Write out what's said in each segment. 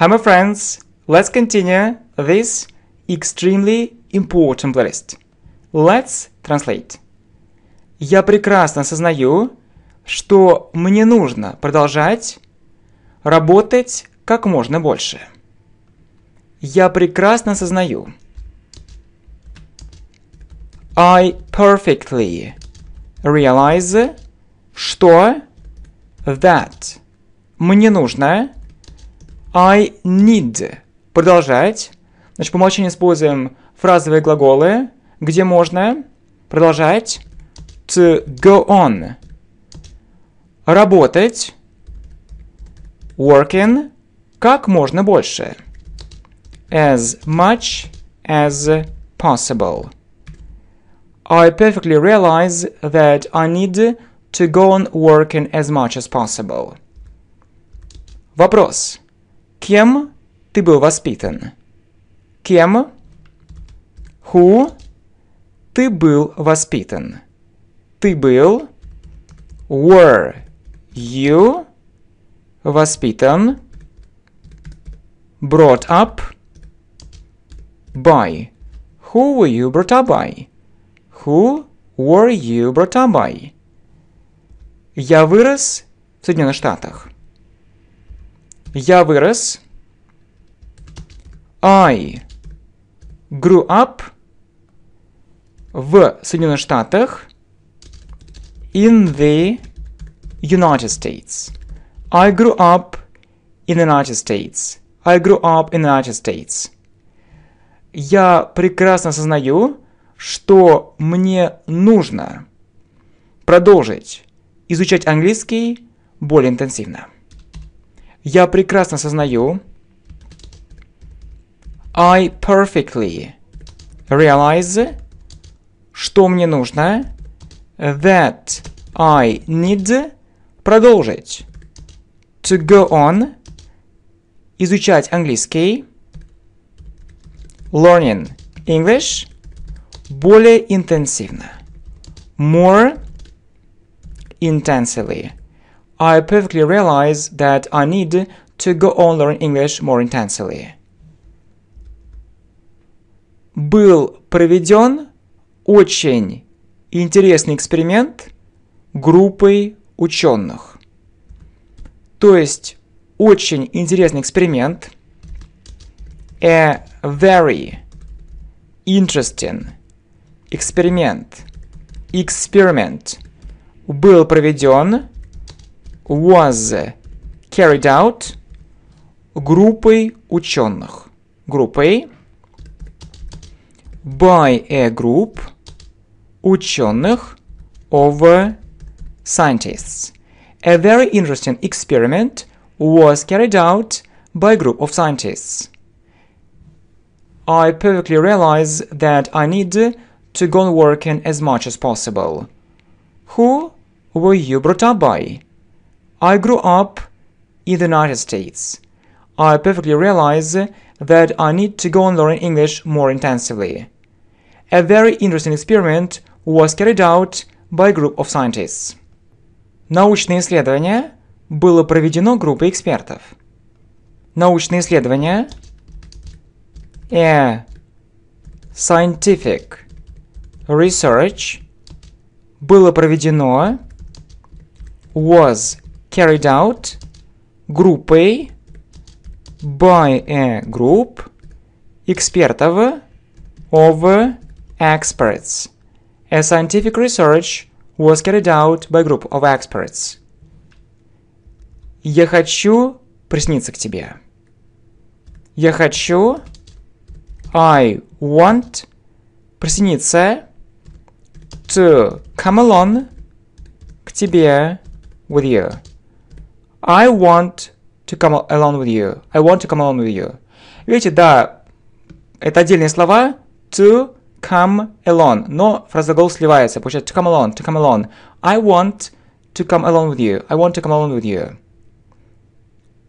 Hi, my friends, let's continue this extremely important playlist. Let's translate. Я прекрасно осознаю, что мне нужно продолжать работать как можно больше. Я прекрасно осознаю. I perfectly realize, что that мне нужно I need. Продолжать. Значит, по умолчанию используем фразовые глаголы, где можно продолжать. To go on. Работать. Working. Как можно больше. As much as possible. I perfectly realize that I need to go on working as much as possible. Вопрос. Кем ты был воспитан? Кем? Who? Ты был воспитан. Ты был. Were you воспитан? Brought up by. Who were you brought up by? Who were you brought up by? Я вырос в Соединенных Штатах. Я вырос. I grew up в Соединенных Штатах in the United States. I grew up in the United States. I grew up in the United States. Я прекрасно осознаю, что мне нужно продолжить изучать английский более интенсивно. Я прекрасно сознаю. I perfectly realize, что мне нужно, that I need продолжить. To go on изучать английский. Learning English более интенсивно. More intensively. I perfectly realize that I need to go on learning English more intensely. Был проведен очень интересный эксперимент группой ученых. То есть очень интересный эксперимент. A very interesting experiment. Experiment был проведен was carried out группой ученых. Группой by a group ученых scientists. A very interesting experiment was carried out by a group of scientists. I perfectly realize that I need to go on working as much as possible. Who were you brought up by? I grew up in the United States. I perfectly realize that I need to go and learn English more intensively. A very interesting experiment was carried out by a group of scientists. Научное исследование было проведено группой экспертов. Научное исследование A э, scientific research было проведено was carried out группой by a group экспертов of experts. A scientific research was carried out by group of experts. Я хочу присниться к тебе. Я хочу I want присниться to come along к тебе with you. I want to come along with you. I want to come along with you. Видите, да, это отдельные слова. To come along. Но фразогол сливается. Получается to come along, to come along. I want to come along with you. I want to come along with you.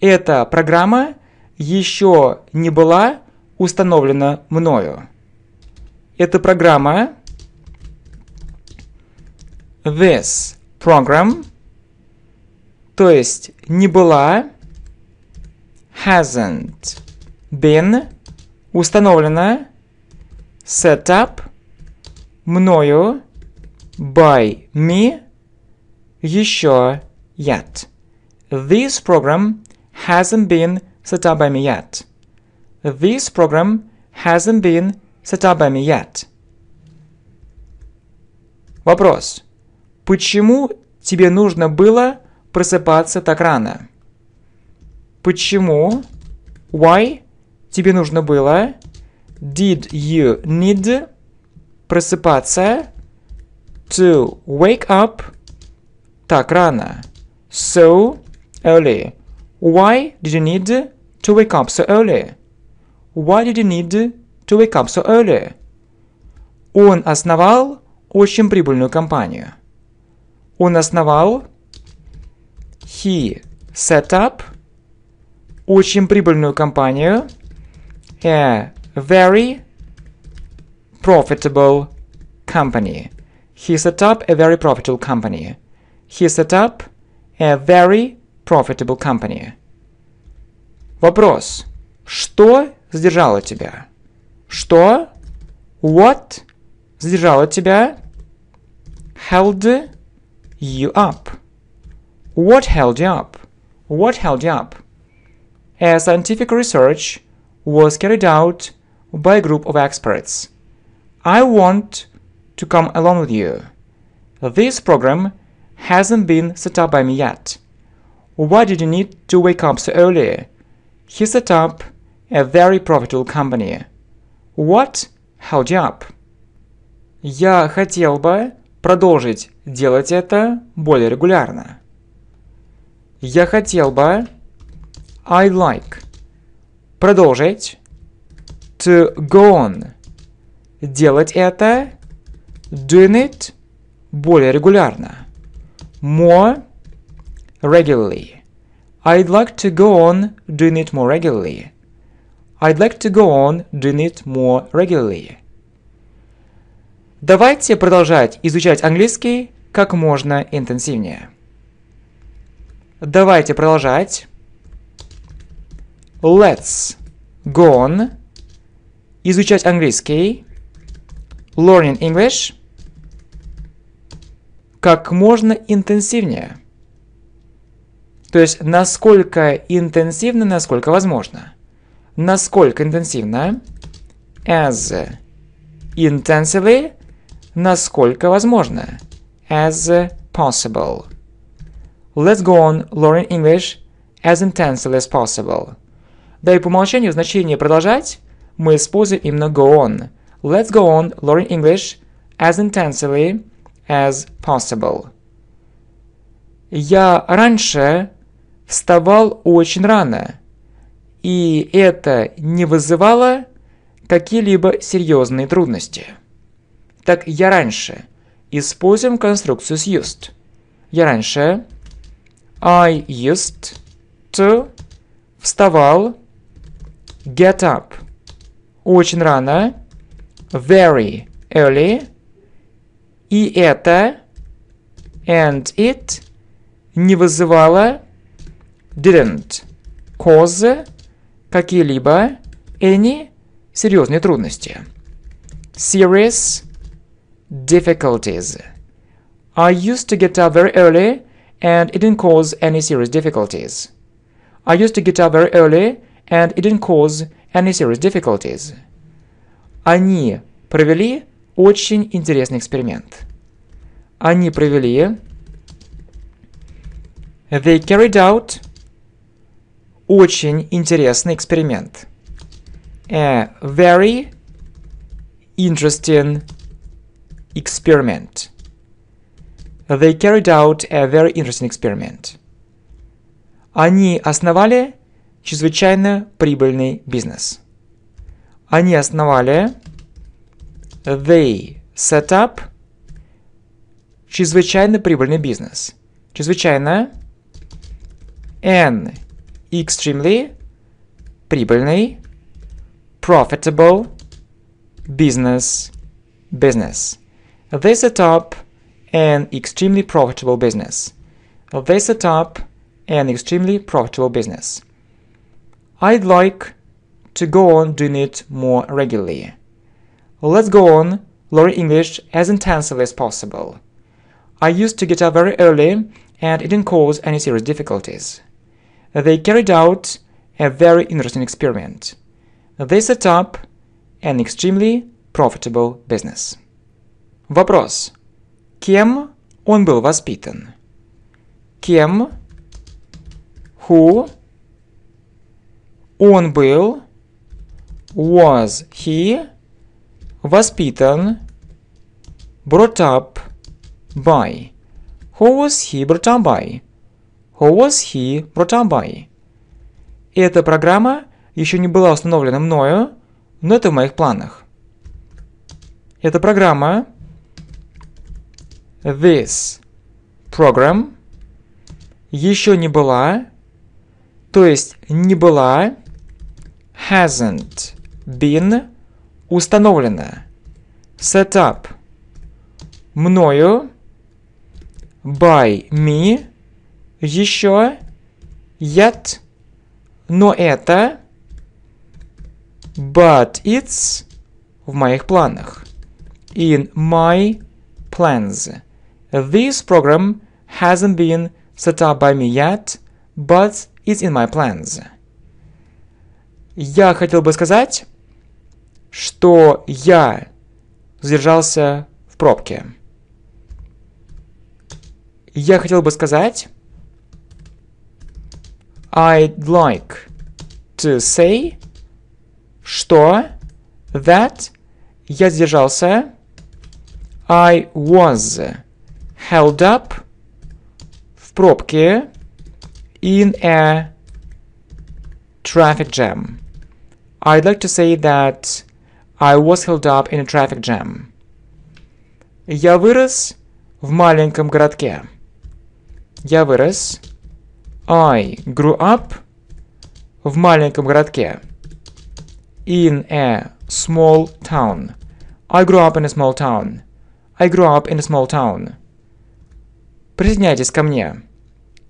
Эта программа еще не была установлена мною. Эта программа This program то есть не была, hasn't been, установлена, set up, мною, by me, еще yet. This program hasn't been set up by me yet. This program hasn't been set up by me yet. Вопрос. Почему тебе нужно было просыпаться так рано? Почему? Why? Тебе нужно было? Did you need просыпаться? To wake up так рано. So early. Why did you need to wake up so early? Why did you need to wake up so early? Он основал очень прибыльную компанию. Он основал he set up очень прибыльную компанию, a very profitable company. He set up a very profitable company. He set up a very profitable company. Вопрос. Что задержало тебя? Что? What задержало тебя? Held you up. What held you up? What held you up? A scientific research was carried out by a group of experts. I want to come along with you. This program hasn't been set up by me yet. Why did you need to wake up so early? He set up a very profitable company. What held you up? Я хотел бы продолжить делать это более регулярно. Я хотел бы... I like. Продолжить. To go on. Делать это. Doing it. Более регулярно. More. Regularly. I'd like to go on doing it more regularly. I'd like to go on doing it more regularly. Давайте продолжать изучать английский как можно интенсивнее. Давайте продолжать. Let's go on. Изучать английский. Learning English. Как можно интенсивнее. То есть, насколько интенсивно, насколько возможно. Насколько интенсивно. As intensively. Насколько возможно. As possible. Let's go on learning English as intensely as possible. Да и по умолчанию в «продолжать» мы используем именно go on. Let's go on learning English as intensely as possible. Я раньше вставал очень рано, и это не вызывало какие-либо серьезные трудности. Так я раньше. Используем конструкцию с used. Я раньше I used to вставал get up очень рано very early и это and it не вызывало didn't cause какие-либо any серьезные трудности. Serious difficulties. I used to get up very early and it didn't cause any serious difficulties. I used the guitar very early and it didn't cause any serious difficulties. Они провели очень интересный эксперимент. Они провели They carried out очень интересный эксперимент. A very interesting experiment they carried out a very interesting experiment. Они основали чрезвычайно прибыльный бизнес. Они основали they set up чрезвычайно прибыльный бизнес. Чрезвычайно and extremely прибыльный profitable business business. They set up an extremely profitable business. They set up an extremely profitable business. I'd like to go on doing it more regularly. Let's go on learning English as intensively as possible. I used to get up very early and it didn't cause any serious difficulties. They carried out a very interesting experiment. They set up an extremely profitable business. Вопрос. Кем он был воспитан? Кем? Who? Он был. Was he? Воспитан. Brought up by. Who was he brought up by? Who was he brought up by? Эта программа еще не была установлена мною, но это в моих планах. Эта программа this program еще не была, то есть не была, hasn't been установлена, set up мною, by me, еще, yet, но это, but it's в моих планах, in my plans. This program hasn't been set up by me yet, but it's in my plans. Я хотел бы сказать, что я задержался в пробке. Я хотел бы сказать I'd like to say, что that я задержался I was held up в пробке in a traffic jam. I'd like to say that I was held up in a traffic jam. Я вырос в маленьком городке. Я вырос. I grew up в маленьком городке. In a small town. I grew up in a small town. I grew up in a small town. Присоединяйтесь ко мне.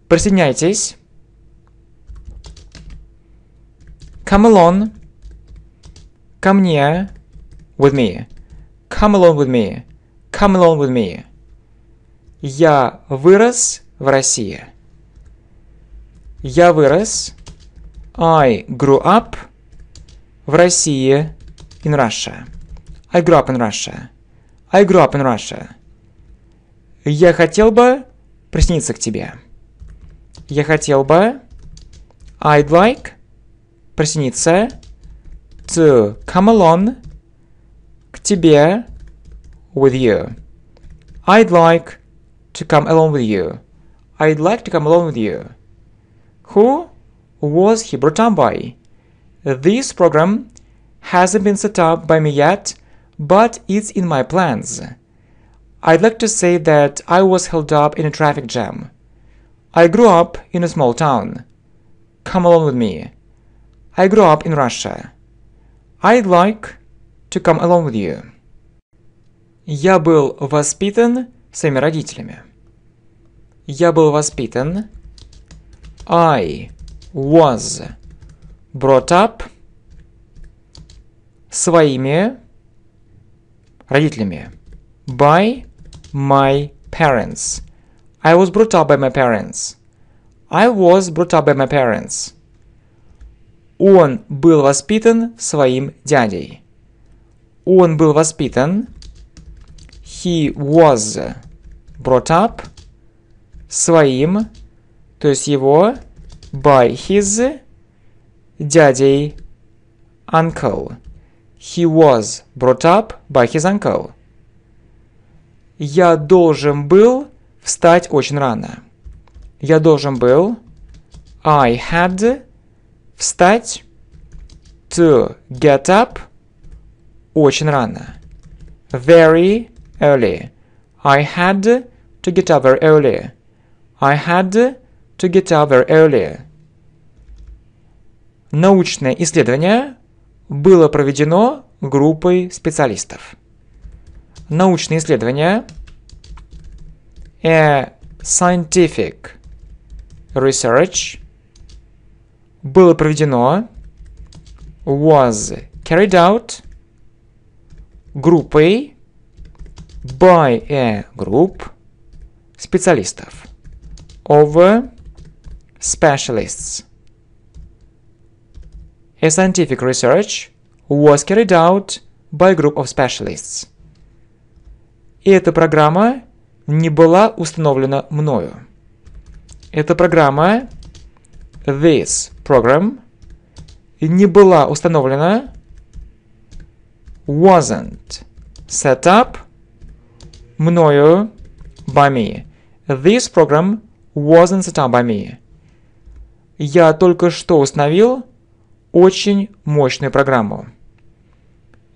Присоединяйтесь. Come along. Ко мне. With me. Come along with me. Come along with me. Я вырос в России. Я вырос. I grew up в России in Russia. I grew up in Russia. I grew up in Russia. Я хотел бы Присниться к тебе. Я хотел бы I'd like присниться to come along к тебе with you. I'd like to come along with you. I'd like to come along with you. Who was he brought on by? This program hasn't been set up by me yet, but it's in my plans. I'd like to say that I was held up in a traffic jam. I grew up in a small town. Come along with me. I grew up in Russia. I'd like to come along with you. Я был воспитан своими родителями. Я был воспитан. I was brought up своими родителями by my parents. I was brought up by my parents. I was brought up by my parents. Он был воспитан своим дядей. Он был воспитан. He was brought up своим, то есть его, by his дядей uncle. He was brought up by his uncle. Я должен был встать очень рано. Я должен был. I had встать to get up очень рано. Very early. I had to get up very early. I had to get up very early. Научное исследование было проведено группой специалистов научные исследования, a scientific research было проведено, was carried out группой by a group специалистов over specialists. A scientific research was carried out by a group of specialists. И эта программа не была установлена мною. Эта программа, this program, не была установлена, wasn't set up мною by me. This program wasn't set up by me. Я только что установил очень мощную программу.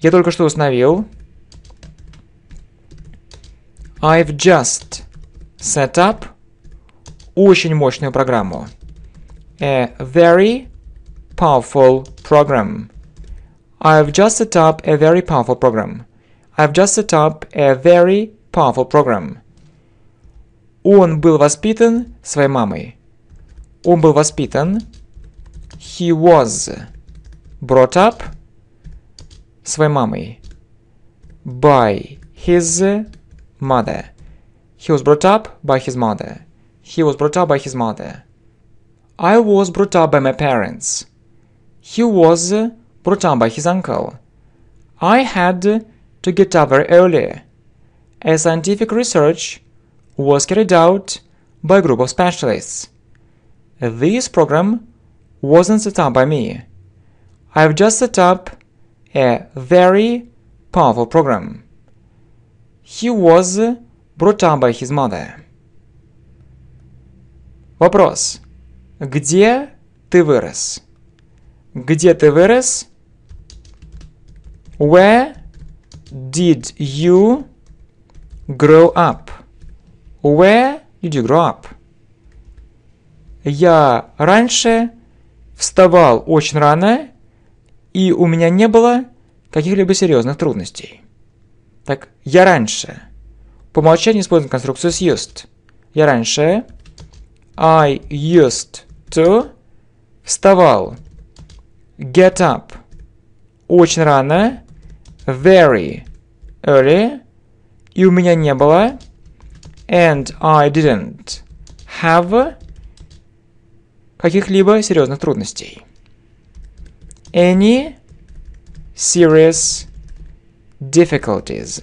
Я только что установил I've just set up очень мощную программу. A very powerful program. I've just set up a very powerful program. I've just set up a very powerful program. Он был воспитан своей мамой. Он был воспитан. He was brought up своей мамой. By his mother. He was brought up by his mother. He was brought up by his mother. I was brought up by my parents. He was brought up by his uncle. I had to get up very early. A scientific research was carried out by a group of specialists. This program wasn't set up by me. I've just set up a very powerful program. He was brought up by his mother. Вопрос. Где ты вырос? Где ты вырос? Where did you grow up? Where did you grow up? Я раньше вставал очень рано, и у меня не было каких-либо серьезных трудностей. Так, я раньше. По умолчанию используем конструкцию с used. Я раньше. I used to. Вставал. Get up. Очень рано. Very early. И у меня не было. And I didn't have каких-либо серьезных трудностей. Any serious difficulties.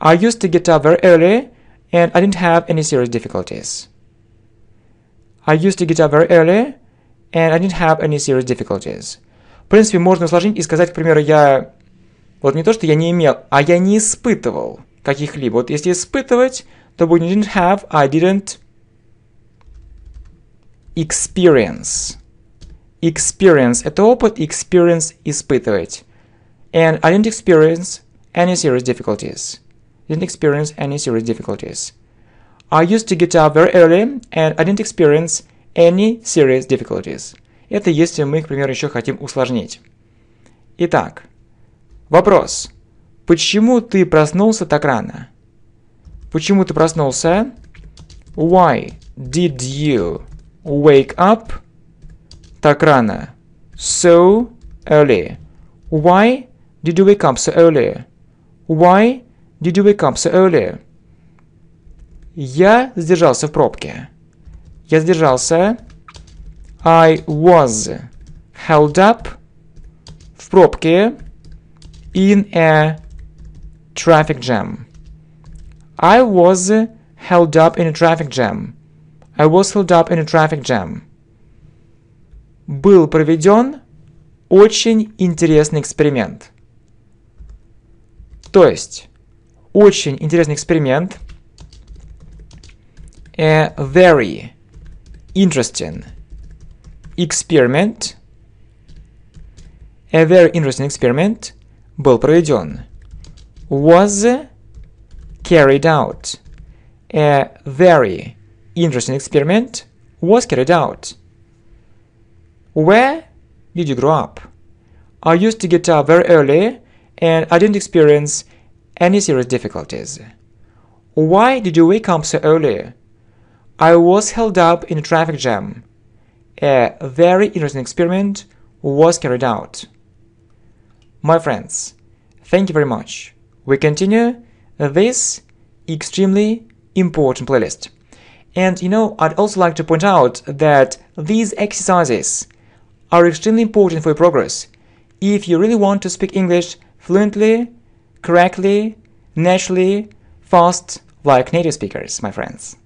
I used to get up very early and I didn't have any serious difficulties. I used to get up very early and I didn't have any serious difficulties. В принципе, можно усложнить и сказать, к примеру, я... Вот не то, что я не имел, а я не испытывал каких-либо. Вот если испытывать, то будет didn't have, I didn't experience. Experience – это опыт, experience – испытывать and I didn't experience any serious difficulties. Didn't experience any serious difficulties. I used to get up very early, and I didn't experience any serious difficulties. Это если мы, к примеру, еще хотим усложнить. Итак, вопрос. Почему ты проснулся так рано? Почему ты проснулся? Why did you wake up так рано? So early. Why did you wake up so early? Why did you wake up so early? Я сдержался в пробке. Я сдержался. I was held up в пробке in a traffic jam. I was held up in a traffic jam. I was held up in a traffic jam. Был проведен очень интересный эксперимент. То есть, очень интересный эксперимент. A very interesting experiment. A very interesting experiment был проведен. Was carried out. A very interesting experiment was carried out. Where did you grow up? I used to get up very early and I didn't experience any serious difficulties. Why did you wake up so early? I was held up in a traffic jam. A very interesting experiment was carried out. My friends, thank you very much. We continue this extremely important playlist. And you know, I'd also like to point out that these exercises are extremely important for your progress. If you really want to speak English fluently, correctly, naturally, fast like native speakers, my friends.